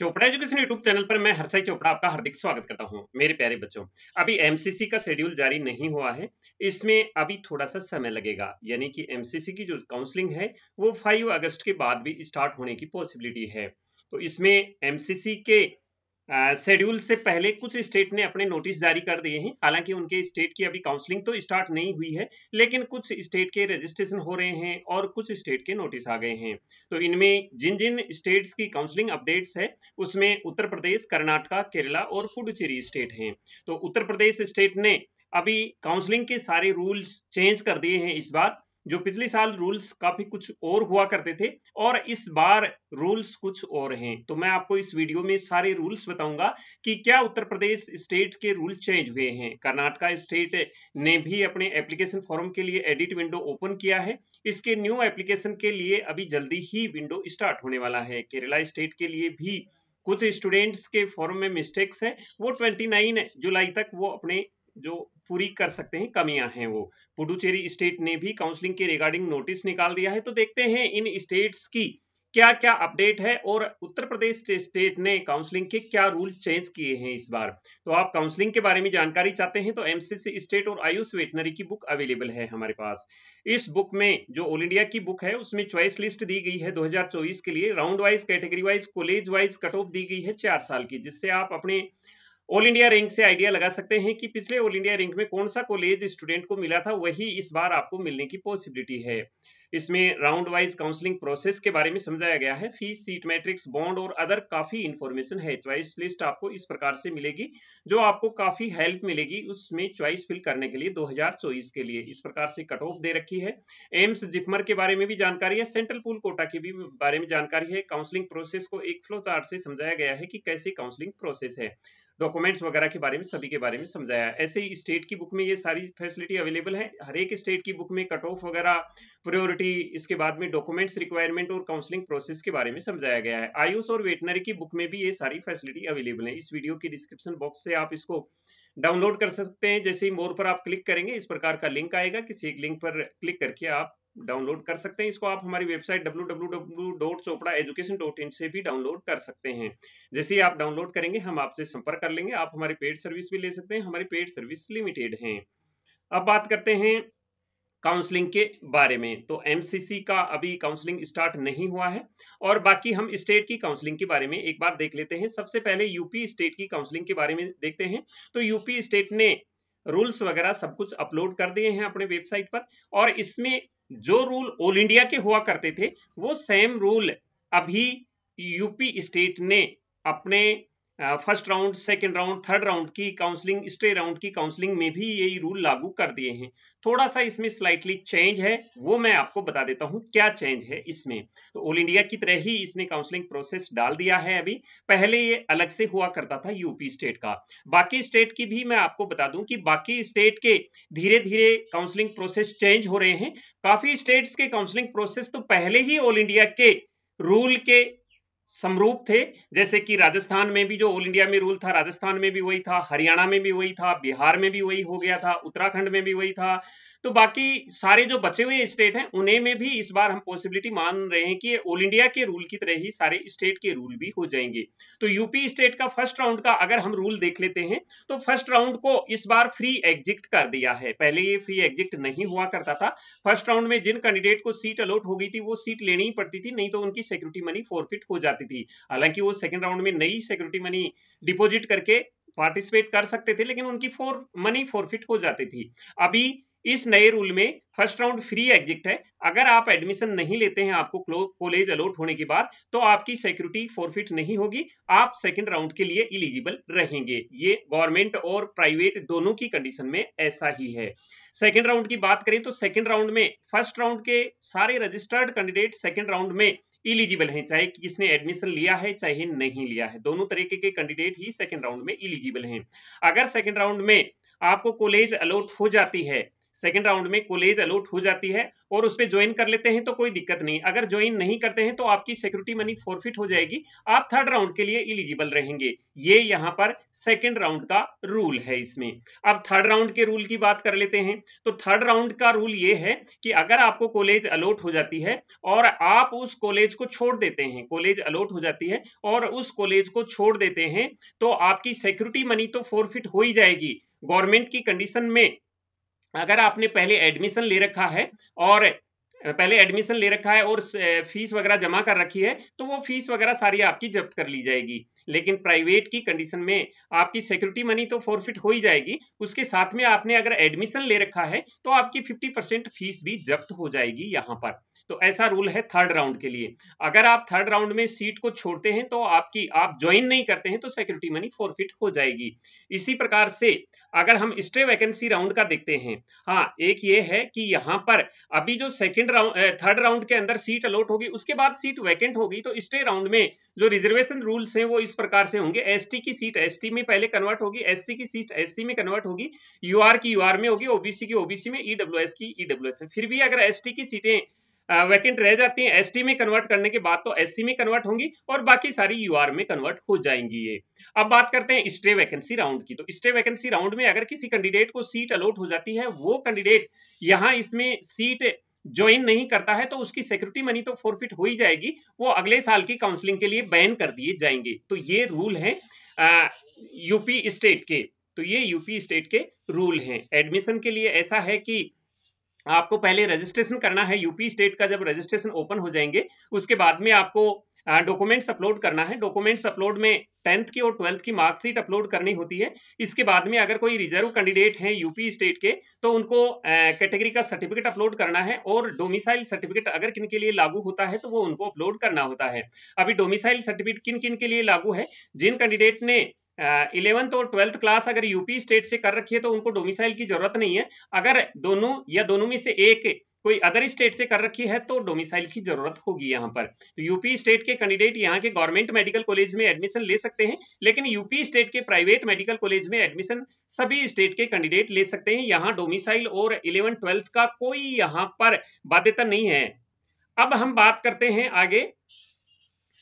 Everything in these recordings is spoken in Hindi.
चोपड़ा एजुकेशन यूट्यूब चैनल पर मैं हरसाई चोपड़ा आपका हार्दिक स्वागत करता हूं मेरे प्यारे बच्चों अभी एमसीसी का शेड्यूल जारी नहीं हुआ है इसमें अभी थोड़ा सा समय लगेगा यानी कि एमसीसी की जो काउंसलिंग है वो 5 अगस्त के बाद भी स्टार्ट होने की पॉसिबिलिटी है तो इसमें एमसीसी के शेड्यूल से पहले कुछ स्टेट ने अपने नोटिस जारी कर दिए हैं हालांकि उनके स्टेट की अभी काउंसलिंग तो स्टार्ट नहीं हुई है लेकिन कुछ स्टेट के रजिस्ट्रेशन हो रहे हैं और कुछ स्टेट के नोटिस आ गए हैं तो इनमें जिन जिन स्टेट्स की काउंसलिंग अपडेट्स है उसमें उत्तर प्रदेश कर्नाटका केरला और पुडुचेरी स्टेट हैं तो उत्तर प्रदेश स्टेट ने अभी काउंसलिंग के सारे रूल्स चेंज कर दिए हैं इस बार जो पिछले साल रूल्स काफी कुछ और हुआ करते थे और इस बार रूल्स कुछ और हैं तो मैं आपको इस वीडियो में सारे रूल्स बताऊंगा कि क्या उत्तर प्रदेश स्टेट के रूल चेंज हुए हैं कर्नाटका स्टेट ने भी अपने एप्लीकेशन फॉर्म के लिए एडिट विंडो ओपन किया है इसके न्यू एप्लीकेशन के लिए अभी जल्दी ही विंडो स्टार्ट होने वाला है केरला स्टेट के लिए भी कुछ स्टूडेंट्स के फॉर्म में मिस्टेक्स है वो ट्वेंटी जुलाई तक वो अपने जो पूरी कर सकते हैं कमियां हैं वो पुडुचेरी स्टेट ने भी काउंसलिंग के रिगार्डिंग नोटिस निकाल दिया है तो देखते हैं इन स्टेट्स की क्या क्या अपडेट है और उत्तर प्रदेश स्टेट ने काउंसलिंग के क्या रूल चेंज किए हैं इस बार तो आप काउंसलिंग के बारे में जानकारी चाहते हैं तो एमसीसी स्टेट और आयुष वेटनरी की बुक अवेलेबल है हमारे पास इस बुक में जो ऑल इंडिया की बुक है उसमें चॉइस लिस्ट दी गई है 2024 के लिए round wise category wise college wise cut off दी गई है चार साल की जिससे आप अपने ऑल इंडिया रैंक से आइडिया लगा सकते हैं कि पिछले ऑल इंडिया रैंक में कौन सा कॉलेज स्टूडेंट को मिला था वही इस बार आपको मिलने की पॉसिबिलिटी है इसमें राउंड वाइज काउंसलिंग प्रोसेस के बारे में समझाया गया है फीस सीट मैट्रिक्स बॉन्ड और अदर काफी इन्फॉर्मेशन है चॉइस लिस्ट आपको इस प्रकार से मिलेगी जो आपको काफी हेल्प मिलेगी उसमें चॉइस फिल करने के लिए 2024 के लिए इस प्रकार से कट ऑफ दे रखी है एम्स जिपमर के बारे में भी जानकारी है सेंट्रल पुल कोटा के भी बारे में जानकारी है काउंसलिंग प्रोसेस को एक फ्लो चार्ट से समझाया गया है कि कैसे काउंसलिंग प्रोसेस है डॉक्यूमेंट्स वगैरह के बारे में सभी के बारे में समझाया ऐसे ही स्टेट की बुक में ये सारी फैसिलिटी अवेलेबल है हर एक स्टेट की बुक में कट ऑफ वगैरह प्रायोरिटी इसके बाद में डॉक्यूमेंट्स रिक्वायरमेंट और काउंसलिंग प्रोसेस के बारे में समझाया गया है आयुष और वेटनरी की बुक में भी ये सारी फैसिलिटी अवेलेबल है इस वीडियो की डिस्क्रिप्शन बॉक्स से आप इसको डाउनलोड कर सकते हैं जैसे ही मोर पर आप क्लिक करेंगे इस प्रकार का लिंक आएगा किसी एक लिंक पर क्लिक करके आप डाउनलोड कर सकते हैं इसको आप हमारी वेबसाइट www.chopraeducation.in से भी डाउनलोड कर सकते हैं जैसे ही आप डाउनलोड करेंगे हम आपसे संपर्क कर लेंगे आप हमारी पेड सर्विस भी ले सकते हैं हमारी पेड सर्विस लिमिटेड है अब बात करते हैं काउंसलिंग के बारे में तो एमसीसी का अभी काउंसलिंग स्टार्ट नहीं हुआ है और बाकी हम स्टेट की काउंसलिंग के बारे में एक बार देख लेते हैं सबसे पहले यूपी स्टेट की काउंसलिंग के बारे में देखते हैं तो यूपी स्टेट ने रूल्स वगैरह सब कुछ अपलोड कर दिए हैं अपने वेबसाइट पर और इसमें जो रूल ऑल इंडिया के हुआ करते थे वो सेम रूल अभी यूपी स्टेट ने अपने first round second round third round की काउंसलिंग स्टे राउंड की काउंसलिंग में भी यही रूल लागू कर दिए हैं थोड़ा सा इसमें स्लाइटली चेंज है वो मैं आपको बता देता हूँ क्या चेंज है इसमें तो ऑल इंडिया की तरह ही इसने काउंसलिंग प्रोसेस डाल दिया है अभी पहले ये अलग से हुआ करता था यूपी स्टेट का बाकी स्टेट की भी मैं आपको बता दूं कि बाकी स्टेट के धीरे धीरे काउंसलिंग प्रोसेस चेंज हो रहे हैं काफी स्टेट्स के काउंसलिंग प्रोसेस तो पहले ही ऑल इंडिया के रूल के समरूप थे जैसे कि राजस्थान में भी जो ऑल इंडिया में रूल था राजस्थान में भी वही था हरियाणा में भी वही था बिहार में भी वही हो गया था उत्तराखंड में भी वही था तो बाकी सारे जो बचे हुए स्टेट हैं उन्हें में भी इस बार हम पॉसिबिलिटी मान रहे हैं कि ऑल इंडिया के रूल की तरह ही सारे स्टेट के रूल भी हो जाएंगे तो यूपी स्टेट का फर्स्ट राउंड का अगर हम रूल देख लेते हैं तो फर्स्ट राउंड को इस बार फ्री एग्जिट कर दिया है पहले ये फ्री एग्जिट नहीं हुआ करता था फर्स्ट राउंड में जिन कैंडिडेट को सीट अलॉट हो गई थी वो सीट लेनी ही पड़ती थी नहीं तो उनकी सिक्योरिटी मनी फोरफिट हो जाती थी हालांकि वो सेकेंड राउंड में नई सिक्योरिटी मनी डिपोजिट करके पार्टिसिपेट कर सकते थे लेकिन उनकी फोर मनी फोरफिट हो जाती थी अभी इस नए रूल में फर्स्ट राउंड फ्री एग्जिट है अगर आप एडमिशन नहीं लेते हैं आपको कॉलेज अलॉट होने के बाद तो आपकी सिक्योरिटी फोरफिट नहीं होगी आप सेकंड राउंड के लिए इलिजिबल रहेंगे ये गवर्नमेंट और प्राइवेट दोनों की कंडीशन में ऐसा ही है सेकंड राउंड की बात करें तो सेकंड राउंड में फर्स्ट राउंड के सारे रजिस्टर्ड कैंडिडेट सेकेंड राउंड में इलिजिबल हैं चाहे किसने एडमिशन लिया है चाहे नहीं लिया है दोनों तरीके के कैंडिडेट ही सेकेंड राउंड में इलिजिबल हैं अगर सेकेंड राउंड में आपको कॉलेज अलॉट हो जाती है सेकेंड राउंड में कॉलेज अलॉट हो जाती है और उसमें ज्वाइन कर लेते हैं तो कोई दिक्कत नहीं अगर ज्वाइन नहीं करते हैं तो आपकी सिक्योरिटी मनी फॉरफिट हो जाएगी आप थर्ड राउंड के लिए इलिजिबल रहेंगे ये यहाँ पर सेकेंड राउंड का रूल है इसमें अब थर्ड राउंड के रूल की बात कर लेते हैं तो थर्ड राउंड का रूल ये है कि अगर आपको कॉलेज अलॉट हो जाती है और आप उस कॉलेज को छोड़ देते हैं कॉलेज अलॉट हो जाती है और उस कॉलेज को छोड़ देते हैं तो आपकी सिक्योरिटी मनी तो फोरफिट हो ही जाएगी गवर्नमेंट की कंडीशन में अगर आपने पहले एडमिशन ले रखा है और पहले एडमिशन ले रखा है और फीस वगैरह जमा कर रखी है तो वो फीस वगैरह सारी आपकी जब्त कर ली जाएगी लेकिन प्राइवेट की कंडीशन में आपकी सिक्योरिटी मनी तो फोरफिट हो ही जाएगी उसके साथ में आपने अगर एडमिशन ले रखा है तो आपकी 50 परसेंट फीस भी जब्त हो जाएगी यहाँ पर तो ऐसा रूल है थर्ड राउंड के लिए अगर आप थर्ड राउंड में सीट को छोड़ते हैं तो आपकी आप ज्वाइन नहीं करते हैं तो सिक्योरिटी मनी फोरफिट हो जाएगी इसी प्रकार से अगर हम स्टे वैकेंसी राउंड का देखते हैं हाँ एक ये है कि यहाँ पर अभी जो सेकंड राउंड थर्ड राउंड के अंदर सीट अलॉट होगी उसके बाद सीट वैकेंट होगी तो स्टे राउंड में जो रिजर्वेशन रूल्स हैं वो इस प्रकार से होंगे एसटी की सीट एसटी में पहले कन्वर्ट होगी एससी की सीट एससी में कन्वर्ट होगी यूआर की यूआर में होगी ओबीसी की ओबीसी में ईडब्ल्यूएस e की ईडब्ल्यूएस e में फिर भी अगर एसटी की सीटें वैकेंट रह जाती है एसटी में कन्वर्ट करने के बाद तो एससी में कन्वर्ट होंगी और बाकी सारी यूआर में कन्वर्ट हो जाएंगी ये अब बात करते हैं स्ट्रे वैकेंसी राउंड की तो स्ट्रे वैकेंसी राउंड में अगर किसी कैंडिडेट को सीट अलॉट हो जाती है वो कैंडिडेट यहाँ इसमें सीट ज्वाइन नहीं करता है तो उसकी सिक्योरिटी मनी तो फोरफिट हो ही जाएगी वो अगले साल की काउंसलिंग के लिए बैन कर दिए जाएंगे तो ये रूल है यूपी स्टेट के तो ये यूपी स्टेट के रूल हैं एडमिशन के लिए ऐसा है कि आपको पहले रजिस्ट्रेशन करना है यूपी स्टेट का जब रजिस्ट्रेशन ओपन हो जाएंगे उसके बाद में आपको डॉक्यूमेंट्स अपलोड करना है डॉक्यूमेंट्स अपलोड में टेंथ की और ट्वेल्थ की मार्कशीट अपलोड करनी होती है इसके बाद में अगर कोई रिजर्व कैंडिडेट हैं यूपी स्टेट के तो उनको कैटेगरी का सर्टिफिकेट अपलोड करना है और डोमिसाइल सर्टिफिकेट अगर किन के लिए लागू होता है तो वो उनको अपलोड करना होता है अभी डोमिसाइल सर्टिफिकेट किन किन के लिए लागू है जिन कैंडिडेट ने इलेवंथ और ट्वेल्थ क्लास अगर यूपी स्टेट से कर रखी है तो उनको डोमिसाइल की जरूरत नहीं है अगर दोनों या दोनों में से एक कोई अदर स्टेट से कर रखी है तो डोमिसाइल की जरूरत होगी यहाँ पर तो यूपी स्टेट के कैंडिडेट यहाँ के गवर्नमेंट मेडिकल कॉलेज में एडमिशन ले सकते हैं लेकिन यूपी स्टेट के प्राइवेट मेडिकल कॉलेज में एडमिशन सभी स्टेट के कैंडिडेट ले सकते हैं यहाँ डोमिसाइल और इलेवन ट्वेल्थ का कोई यहाँ पर बाध्यता नहीं है अब हम बात करते हैं आगे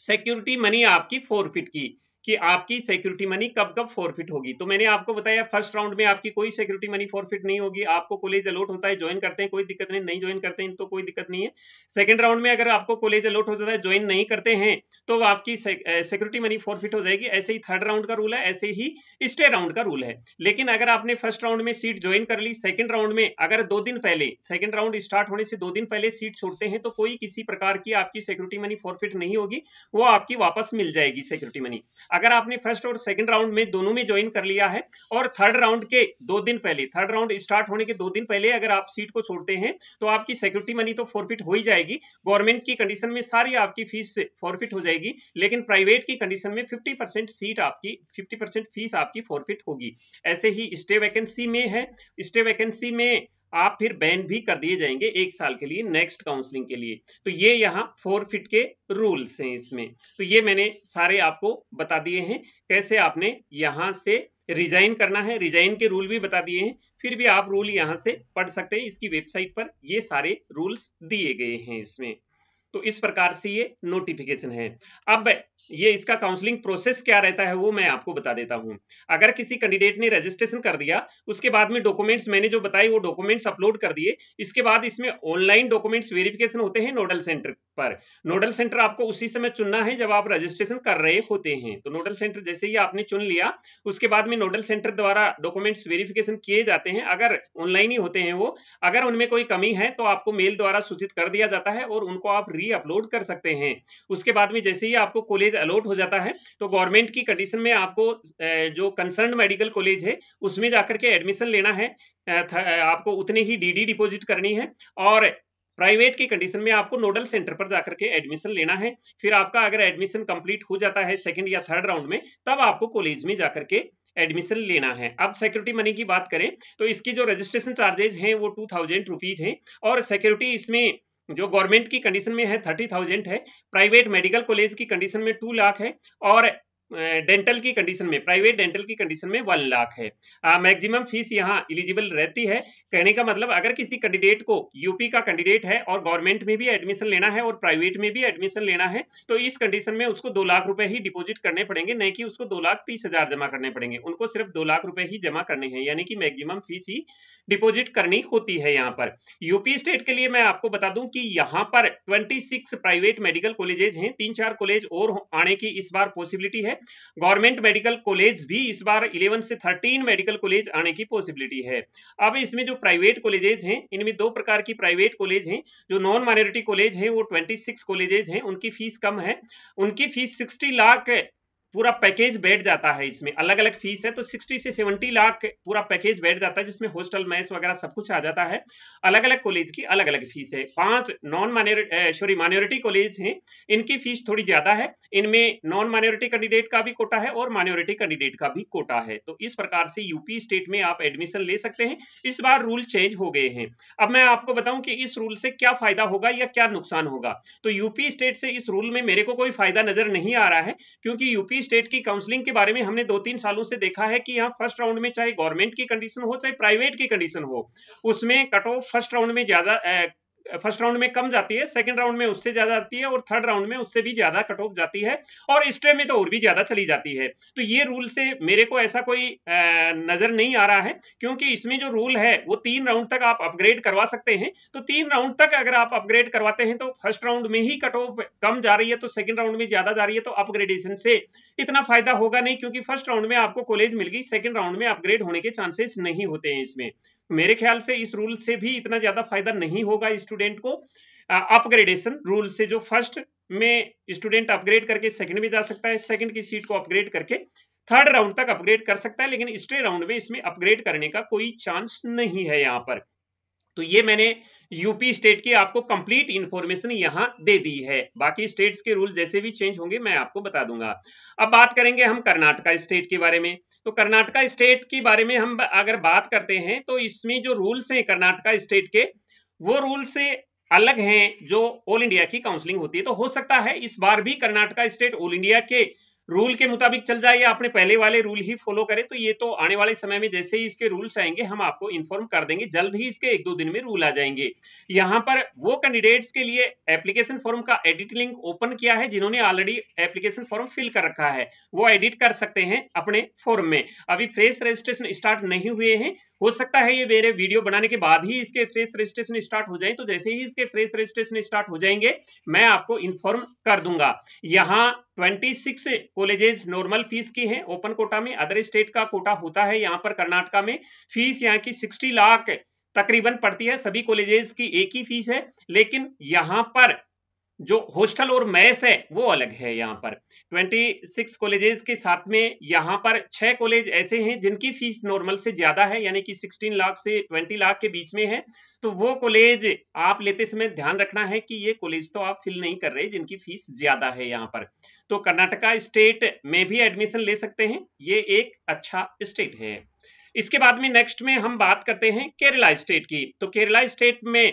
सिक्योरिटी मनी आपकी फोरफिट की कि आपकी सिक्योरिटी मनी कब कब फॉरफिट होगी तो मैंने आपको बताया फर्स्ट राउंड में आपकी कोई सिक्योरिटी मनी फॉरफिट नहीं होगी आपको कॉलेज अलॉट होता है ज्वाइन करते हैं कोई दिक्कत नहीं नहीं ज्वाइन करते हैं तो कोई दिक्कत नहीं है सेकंड राउंड में अगर आपको कॉलेज अलॉट हो जाता है ज्वाइन नहीं करते हैं तो आपकी सिक्योरिटी मनी फॉरफिट हो जाएगी ऐसे ही थर्ड राउंड का रूल है ऐसे ही स्टे राउंड का रूल है लेकिन अगर आपने फर्स्ट राउंड में सीट ज्वाइन कर ली सेकंड राउंड में अगर दो दिन पहले सेकंड राउंड स्टार्ट होने से दो दिन पहले सीट छोड़ते हैं तो कोई किसी प्रकार की आपकी सिक्योरिटी मनी फॉरफिट नहीं होगी वो आपकी वापस मिल जाएगी सिक्योरिटी मनी अगर आपने फर्स्ट और सेकंड राउंड में दोनों में ज्वाइन कर लिया है और थर्ड राउंड के दो दिन पहले थर्ड राउंड स्टार्ट होने के दो दिन पहले अगर आप सीट को छोड़ते हैं तो आपकी सिक्योरिटी मनी तो फॉरफिट हो ही जाएगी गवर्नमेंट की कंडीशन में सारी आपकी फीस फॉरफिट हो जाएगी लेकिन प्राइवेट की कंडीशन में फिफ्टी सीट आपकी फिफ्टी फीस आपकी फॉरफिट होगी ऐसे ही स्टे वैकेंसी में है स्टे वैकेंसी में आप फिर बैन भी कर दिए जाएंगे एक साल के लिए नेक्स्ट काउंसलिंग के लिए तो ये यहाँ फोर फिट के रूल्स हैं इसमें तो ये मैंने सारे आपको बता दिए हैं कैसे आपने यहाँ से रिजाइन करना है रिजाइन के रूल भी बता दिए हैं फिर भी आप रूल यहाँ से पढ़ सकते हैं इसकी वेबसाइट पर ये सारे रूल्स दिए गए हैं इसमें तो इस प्रकार से ये नोटिफिकेशन है अब ये इसका काउंसलिंग प्रोसेस क्या रहता है वो मैं आपको बता देता हूं अगर किसी कैंडिडेट ने रजिस्ट्रेशन कर दिया उसके बाद में डॉक्यूमेंट्स मैंने जो बताए वो डॉक्यूमेंट्स अपलोड कर दिए इसके बाद इसमें ऑनलाइन डॉक्यूमेंट्स वेरिफिकेशन होते हैं नोडल सेंटर पर नोडल सेंटर आपको उसी समय चुनना है जब आप रजिस्ट्रेशन कर रहे होते हैं तो नोडल सेंटर जैसे ही आपने चुन लिया उसके बाद में नोडल सेंटर द्वारा डॉक्यूमेंट्स वेरिफिकेशन किए जाते हैं अगर ऑनलाइन ही होते हैं वो अगर उनमें कोई कमी है तो आपको मेल द्वारा सूचित कर दिया जाता है और उनको आप री लिए अपलोड कर सकते हैं उसके बाद में जैसे ही आपको कॉलेज अलॉट हो जाता है तो गवर्नमेंट की कंडीशन में आपको जो कंसर्न मेडिकल कॉलेज है उसमें जाकर के एडमिशन लेना है आपको उतने ही डी डिपॉजिट करनी है और प्राइवेट की कंडीशन में आपको नोडल सेंटर पर जाकर के एडमिशन लेना है फिर आपका अगर एडमिशन कंप्लीट हो जाता है सेकंड या थर्ड राउंड में तब आपको कॉलेज में जाकर के एडमिशन लेना है अब सिक्योरिटी मनी की बात करें तो इसकी जो रजिस्ट्रेशन चार्जेज हैं वो टू थाउजेंड रुपीज है और सिक्योरिटी इसमें जो गवर्नमेंट की कंडीशन में है थर्टी थाउजेंड है प्राइवेट मेडिकल कॉलेज की कंडीशन में टू लाख है और डेंटल की कंडीशन में प्राइवेट डेंटल की कंडीशन में वन लाख है मैक्सिमम फीस यहाँ एलिजिबल रहती है कहने का मतलब अगर किसी कैंडिडेट को यूपी का कैंडिडेट है और गवर्नमेंट में भी एडमिशन लेना है और प्राइवेट में भी एडमिशन लेना है तो इस कंडीशन में उसको दो लाख रुपए ही डिपोजिट करने पड़ेंगे नहीं कि उसको दो लाख तीस हजार जमा करने पड़ेंगे उनको सिर्फ दो लाख रुपए ही जमा करने हैं यानी कि मैक्सिमम फीस ही डिपोजिट करनी होती है यहाँ पर यूपी स्टेट के लिए मैं आपको बता दूं कि यहाँ पर ट्वेंटी प्राइवेट मेडिकल कॉलेजेज हैं तीन चार कॉलेज और आने की इस बार पॉसिबिलिटी है गवर्नमेंट मेडिकल कॉलेज भी इस बार 11 से 13 मेडिकल कॉलेज आने की पॉसिबिलिटी है अब इसमें जो प्राइवेट कॉलेजेज हैं इनमें दो प्रकार की प्राइवेट कॉलेज हैं जो नॉन माइनॉरिटी कॉलेज हैं वो 26 कॉलेजेज हैं उनकी फीस कम है उनकी फीस 60 लाख पूरा पैकेज बैठ जाता है इसमें अलग अलग फीस है तो 60 से 70 लाख पूरा पैकेज बैठ जाता है जिसमें हॉस्टल मैच वगैरह सब कुछ आ जाता है अलग अलग कॉलेज की अलग अलग फीस है पांच non minority sorry minority college हैं इनकी फीस थोड़ी ज्यादा है इनमें नॉन माइनोरिटी कैंडिडेट का भी कोटा है और माइनोरिटी कैंडिडेट का भी कोटा है तो इस प्रकार से यूपी स्टेट में आप एडमिशन ले सकते हैं इस बार रूल चेंज हो गए हैं अब मैं आपको बताऊं कि इस रूल से क्या फायदा होगा या क्या नुकसान होगा तो यूपी स्टेट से इस रूल में मेरे को कोई फायदा नजर नहीं आ रहा है क्योंकि यूपी सेक्रेटरी स्टेट की काउंसलिंग के बारे में हमने दो तीन सालों से देखा है कि यहाँ फर्स्ट राउंड में चाहे गवर्नमेंट की कंडीशन हो चाहे प्राइवेट की कंडीशन हो उसमें कट ऑफ फर्स्ट राउंड में ज्यादा फर्स्ट राउंड में कम जाती है सेकंड राउंड में उससे ज्यादा आती है और थर्ड राउंड में उससे भी ज्यादा कट ऑफ जाती है और स्ट्रे में तो और भी ज्यादा चली जाती है तो ये रूल से मेरे को ऐसा कोई नजर नहीं आ रहा है क्योंकि इसमें जो रूल है वो तीन राउंड तक आप अपग्रेड करवा सकते हैं तो तीन राउंड तक अगर आप अपग्रेड करवाते हैं तो फर्स्ट राउंड में ही कट ऑफ कम जा रही है तो सेकंड राउंड में ज्यादा जा रही है तो अपग्रेडेशन से इतना फायदा होगा नहीं क्योंकि फर्स्ट राउंड में आपको कॉलेज मिल गई सेकेंड राउंड में अपग्रेड होने के चांसेस नहीं होते हैं इसमें मेरे ख्याल से इस रूल से भी इतना ज्यादा फायदा नहीं होगा स्टूडेंट को अपग्रेडेशन रूल से जो फर्स्ट में स्टूडेंट अपग्रेड करके सेकंड में जा सकता है सेकंड की सीट को अपग्रेड करके थर्ड राउंड तक अपग्रेड कर सकता है लेकिन स्ट्रे राउंड में इसमें अपग्रेड करने का कोई चांस नहीं है यहाँ पर तो ये मैंने यूपी स्टेट की आपको कंप्लीट इंफॉर्मेशन यहां दे दी है बाकी स्टेट्स के रूल जैसे भी चेंज होंगे मैं आपको बता दूंगा अब बात करेंगे हम कर्नाटका स्टेट के बारे में तो कर्नाटका स्टेट के बारे में हम अगर बात करते हैं तो इसमें जो रूल्स हैं कर्नाटका स्टेट के वो रूल्स से अलग हैं जो ऑल इंडिया की काउंसलिंग होती है तो हो सकता है इस बार भी कर्नाटका स्टेट ऑल इंडिया के रूल के मुताबिक चल जाए या अपने पहले वाले रूल ही फॉलो करें तो ये तो आने वाले समय में जैसे ही इसके रूल्स आएंगे हम आपको इन्फॉर्म कर देंगे जल्द ही इसके एक दो दिन में रूल आ जाएंगे यहाँ पर वो कैंडिडेट्स के लिए एप्लीकेशन फॉर्म का एडिट लिंक ओपन किया है जिन्होंने ऑलरेडी एप्लीकेशन फॉर्म फिल कर रखा है वो एडिट कर सकते हैं अपने फॉर्म में अभी फ्रेश रजिस्ट्रेशन स्टार्ट नहीं हुए हैं हो सकता है ये मेरे वीडियो बनाने के बाद ही इसके फ्रेश रजिस्ट्रेशन स्टार्ट हो जाए तो जैसे ही इसके फ्रेश रजिस्ट्रेशन स्टार्ट हो जाएंगे मैं आपको इन्फॉर्म कर दूंगा यहाँ 26 कॉलेजेस नॉर्मल फीस की है ओपन कोटा में अदर स्टेट का कोटा होता है यहाँ पर कर्नाटका में फीस यहाँ की 60 लाख तकरीबन पड़ती है सभी कॉलेजेस की एक ही फीस है लेकिन यहाँ पर जो हॉस्टल और मैस है वो अलग है यहाँ पर 26 कॉलेजेस के साथ में यहाँ पर छह कॉलेज ऐसे हैं जिनकी फीस नॉर्मल से ज्यादा है यानी कि 16 लाख से 20 लाख के बीच में है तो वो कॉलेज आप लेते समय ध्यान रखना है कि ये कॉलेज तो आप फिल नहीं कर रहे जिनकी फीस ज्यादा है यहाँ पर तो कर्नाटका स्टेट में भी एडमिशन ले सकते हैं ये एक अच्छा स्टेट है इसके बाद में नेक्स्ट में हम बात करते हैं केरला स्टेट की तो केरला स्टेट में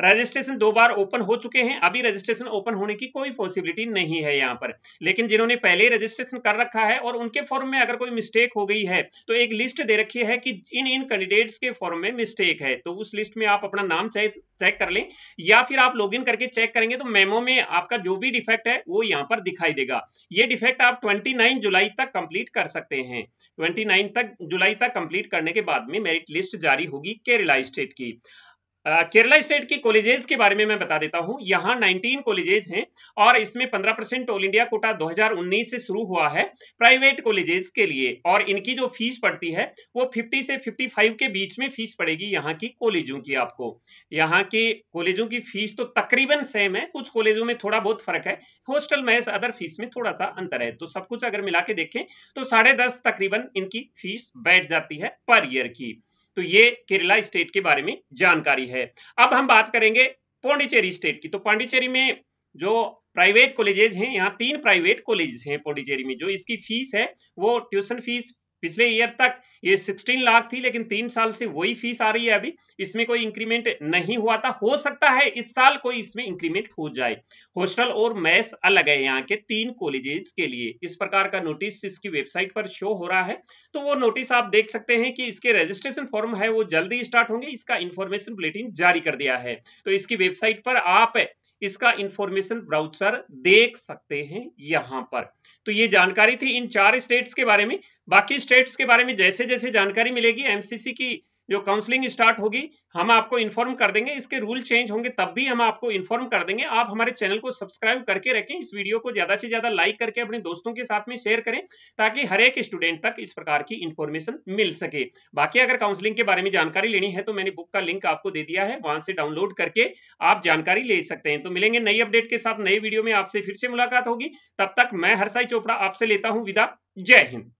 रजिस्ट्रेशन दो बार ओपन हो चुके हैं अभी रजिस्ट्रेशन ओपन होने की कोई पॉसिबिलिटी नहीं है यहाँ पर लेकिन जिन्होंने पहले रजिस्ट्रेशन कर रखा है और उनके फॉर्म में अगर कोई मिस्टेक हो गई है तो एक लिस्ट दे रखी है कि इन इन कैंडिडेट्स के फॉर्म में मिस्टेक है तो उस लिस्ट में आप अपना नाम चेक कर लें या फिर आप लॉग करके चेक करेंगे तो मेमो में आपका जो भी डिफेक्ट है वो यहाँ पर दिखाई देगा ये डिफेक्ट आप ट्वेंटी जुलाई तक कंप्लीट कर सकते हैं ट्वेंटी तक जुलाई तक कंप्लीट करने के बाद में मेरिट लिस्ट जारी होगी केरला स्टेट की केरला स्टेट के कॉलेजेस के बारे में मैं बता देता हूं यहां 19 कॉलेजेस हैं और इसमें 15 परसेंट ऑल इंडिया कोटा 2019 से शुरू हुआ है प्राइवेट कॉलेजेस के लिए और इनकी जो फीस पड़ती है वो 50 से 55 के बीच में फीस पड़ेगी यहां की कॉलेजों की आपको यहां के कॉलेजों की फीस तो तकरीबन सेम है कुछ कॉलेजों में थोड़ा बहुत फर्क है हॉस्टल महज अदर फीस में थोड़ा सा अंतर है तो सब कुछ अगर मिला के देखें तो साढ़े तकरीबन इनकी फीस बैठ जाती है पर ईयर की तो ये केरला स्टेट के बारे में जानकारी है अब हम बात करेंगे पौंडीचेरी स्टेट की तो पांडिचेरी में जो प्राइवेट कॉलेजेस हैं यहाँ तीन प्राइवेट कॉलेजेस हैं पौंडीचेरी में जो इसकी फीस है वो ट्यूशन फीस पिछले ईयर तक ये 16 लाख थी लेकिन तीन साल से वही फीस आ रही है अभी इसमें कोई इंक्रीमेंट नहीं हुआ था हो सकता है इस साल कोई इसमें इंक्रीमेंट हो जाए हॉस्टल और मैस अलग है यहाँ के तीन कॉलेजेस के लिए इस प्रकार का नोटिस इसकी वेबसाइट पर शो हो रहा है तो वो नोटिस आप देख सकते हैं कि इसके रजिस्ट्रेशन फॉर्म है वो जल्दी स्टार्ट होंगे इसका इन्फॉर्मेशन बुलेटिन जारी कर दिया है तो इसकी वेबसाइट पर आप इसका इंफॉर्मेशन ब्राउजर देख सकते हैं यहां पर तो ये जानकारी थी इन चार स्टेट्स के बारे में बाकी स्टेट्स के बारे में जैसे जैसे जानकारी मिलेगी एमसीसी की जो काउंसलिंग स्टार्ट होगी हम आपको इन्फॉर्म कर देंगे इसके रूल चेंज होंगे तब भी हम आपको इन्फॉर्म कर देंगे आप हमारे चैनल को सब्सक्राइब करके रखें इस वीडियो को ज्यादा से ज्यादा लाइक करके अपने दोस्तों के साथ में शेयर करें ताकि हर एक स्टूडेंट तक इस प्रकार की इन्फॉर्मेशन मिल सके बाकी अगर काउंसलिंग के बारे में जानकारी लेनी है तो मैंने बुक का लिंक आपको दे दिया है वहां से डाउनलोड करके आप जानकारी ले सकते हैं तो मिलेंगे नई अपडेट के साथ नई वीडियो में आपसे फिर से मुलाकात होगी तब तक मैं हरसाई चोपड़ा आपसे लेता हूँ विदा जय हिंद